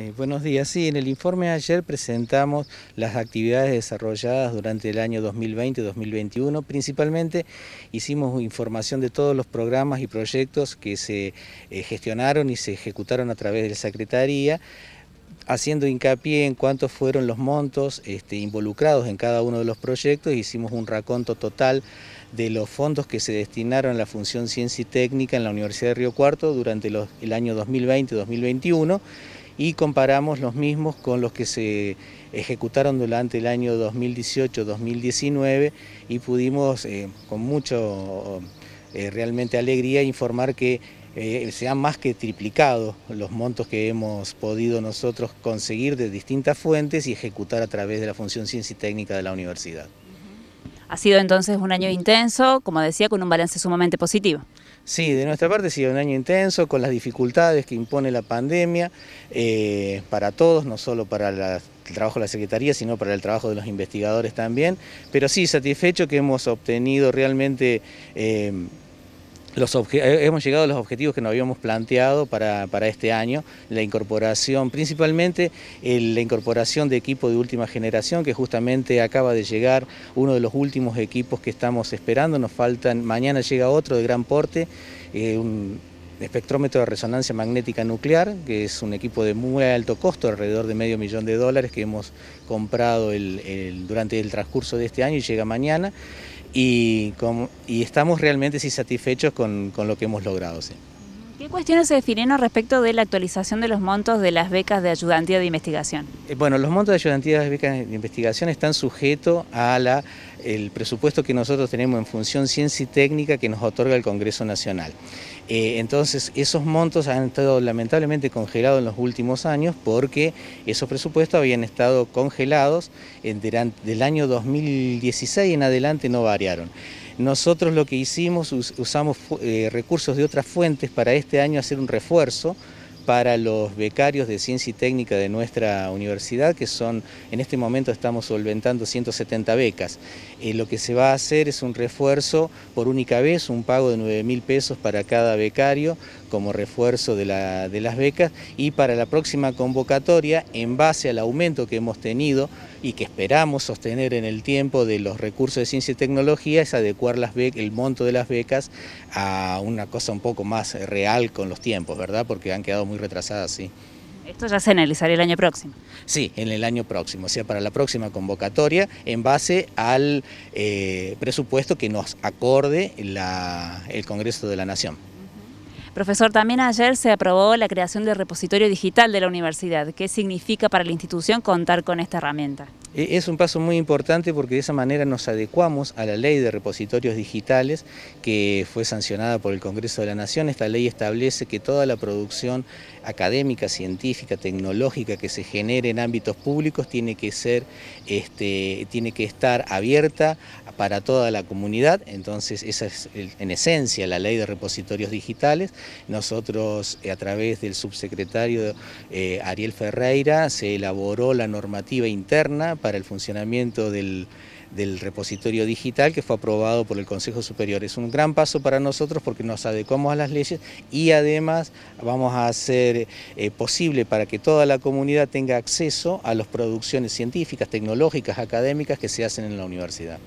Eh, buenos días. Sí, en el informe de ayer presentamos las actividades desarrolladas durante el año 2020-2021. Principalmente hicimos información de todos los programas y proyectos que se eh, gestionaron y se ejecutaron a través de la Secretaría haciendo hincapié en cuántos fueron los montos este, involucrados en cada uno de los proyectos, hicimos un raconto total de los fondos que se destinaron a la función ciencia y técnica en la Universidad de Río Cuarto durante el año 2020-2021 y comparamos los mismos con los que se ejecutaron durante el año 2018-2019 y pudimos eh, con mucho eh, realmente alegría informar que eh, se han más que triplicado los montos que hemos podido nosotros conseguir de distintas fuentes y ejecutar a través de la Función Ciencia y Técnica de la Universidad. Ha sido entonces un año intenso, como decía, con un balance sumamente positivo. Sí, de nuestra parte ha sido un año intenso con las dificultades que impone la pandemia eh, para todos, no solo para el trabajo de la Secretaría, sino para el trabajo de los investigadores también, pero sí satisfecho que hemos obtenido realmente... Eh, eh, hemos llegado a los objetivos que nos habíamos planteado para, este año, la incorporación, principalmente la incorporación de equipo de última generación, que justamente acaba de llegar uno de los últimos equipos que estamos esperando, nos faltan, mañana llega otro de gran porte, eh, un espectrómetro de resonancia magnética nuclear, que es un equipo de muy alto costo, alrededor de medio millón de dólares, que hemos comprado durante el transcurso de este año y llega mañana y, estamos realmente satisfechos con, lo que hemos logrado. ¿Qué cuestiones se definieron respecto de la actualización de los montos de las becas de ayudantía de investigación? Eh, bueno, los montos de ayudantía de becas de investigación están sujetos a la el presupuesto que nosotros tenemos en función ciencia y técnica que nos otorga el Congreso Nacional. Eh, entonces, esos montos han estado lamentablemente congelados en los últimos años porque esos presupuestos habían estado congelados en, del año 2016 en adelante no variaron. Nosotros lo que hicimos, usamos eh, recursos de otras fuentes para este año hacer un refuerzo para los becarios de ciencia y técnica de nuestra universidad, que son, en este momento estamos solventando 170 becas. Eh, lo que se va a hacer es un refuerzo por única vez, un pago de 9 mil pesos para cada becario como refuerzo de, las becas y para la próxima convocatoria, en base al aumento que hemos tenido y que esperamos sostener en el tiempo de los recursos de ciencia y tecnología, es adecuar el monto de las becas a una cosa un poco más real con los tiempos, ¿verdad? Porque han quedado retrasadas, sí. Esto ya se analizará el año próximo. Sí, en el año próximo, o sea, para la próxima convocatoria, en base al eh, presupuesto que nos acorde el Congreso de la Nación. Profesor, también ayer se aprobó la creación del repositorio digital de la universidad. ¿Qué significa para la institución contar con esta herramienta? E, es un paso muy importante porque de esa manera nos adecuamos a la ley de repositorios digitales que fue sancionada por el Congreso de la Nación. Esta ley establece que toda la producción académica, científica, tecnológica que se genere en ámbitos públicos tiene que ser, este, tiene que estar abierta para toda la comunidad. Entonces esa es en esencia la ley de repositorios digitales. Nosotros eh, a través del subsecretario eh, Ariel Ferreira se elaboró la normativa interna para el funcionamiento del, repositorio digital que fue aprobado por el Consejo Superior. Es un gran paso para nosotros porque nos adecuamos a las leyes y además vamos a hacer eh, posible para que toda la comunidad tenga acceso a las producciones científicas, tecnológicas, académicas que se hacen en la universidad.